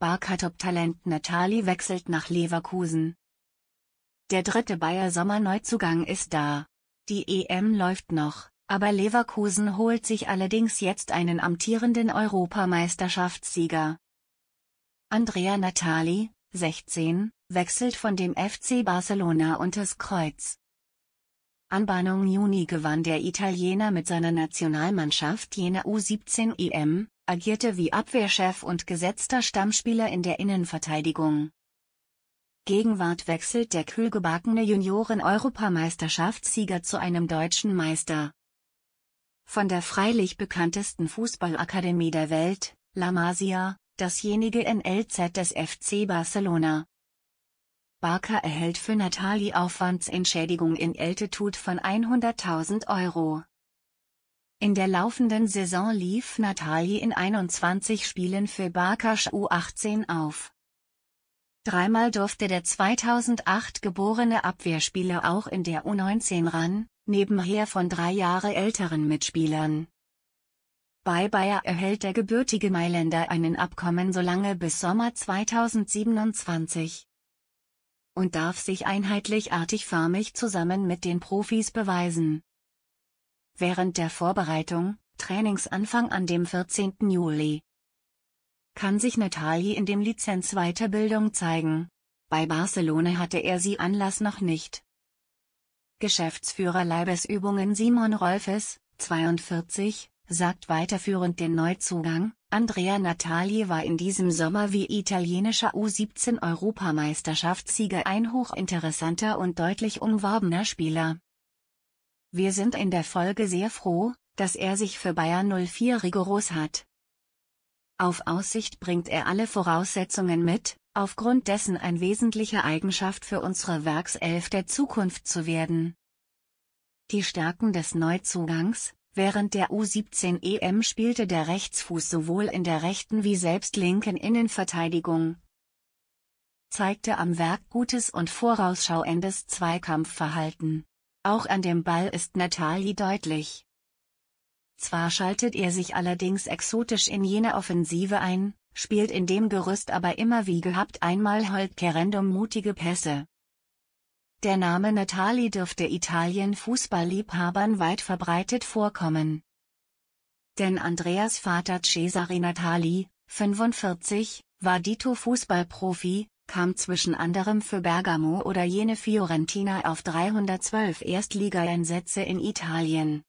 Barca talent Natali wechselt nach Leverkusen. Der dritte Bayer Sommerneuzugang ist da. Die EM läuft noch, aber Leverkusen holt sich allerdings jetzt einen amtierenden Europameisterschaftssieger. Andrea Natali, 16, wechselt von dem FC Barcelona unters Kreuz. Anbahnung Juni gewann der Italiener mit seiner Nationalmannschaft jener U17 EM, agierte wie Abwehrchef und gesetzter Stammspieler in der Innenverteidigung. Gegenwart wechselt der kühlgebackene Junioren-Europameisterschaftssieger zu einem deutschen Meister. Von der freilich bekanntesten Fußballakademie der Welt, La Masia, dasjenige NLZ des FC Barcelona. Barker erhält für Natali Aufwandsentschädigung in Eltetut von 100.000 Euro. In der laufenden Saison lief Natali in 21 Spielen für Barkasch U18 auf. Dreimal durfte der 2008 geborene Abwehrspieler auch in der U19 ran, nebenher von drei Jahre älteren Mitspielern. Bei Bayer erhält der gebürtige Mailänder einen Abkommen solange bis Sommer 2027 und darf sich einheitlichartig förmig zusammen mit den Profis beweisen während der Vorbereitung, Trainingsanfang an dem 14. Juli. Kann sich Natali in dem Lizenz Weiterbildung zeigen? Bei Barcelona hatte er sie Anlass noch nicht. Geschäftsführer Leibesübungen Simon Rolfes, 42, sagt weiterführend den Neuzugang, Andrea Natali war in diesem Sommer wie italienischer U17 Europameisterschaftssieger ein hochinteressanter und deutlich umworbener Spieler. Wir sind in der Folge sehr froh, dass er sich für Bayern 04 rigoros hat. Auf Aussicht bringt er alle Voraussetzungen mit, aufgrund dessen ein wesentliche Eigenschaft für unsere Werkself der Zukunft zu werden. Die Stärken des Neuzugangs, während der U17 EM spielte der Rechtsfuß sowohl in der rechten wie selbst linken Innenverteidigung, zeigte am Werk gutes und vorausschauendes Zweikampfverhalten. Auch an dem Ball ist Natali deutlich. Zwar schaltet er sich allerdings exotisch in jene Offensive ein, spielt in dem Gerüst aber immer wie gehabt einmal Holtkerendum mutige Pässe. Der Name Natali dürfte Italien Fußballliebhabern weit verbreitet vorkommen. Denn Andreas Vater Cesare Natali, 45, war Dito Fußballprofi, kam zwischen anderem für Bergamo oder jene Fiorentina auf 312 Erstligaeinsätze in Italien.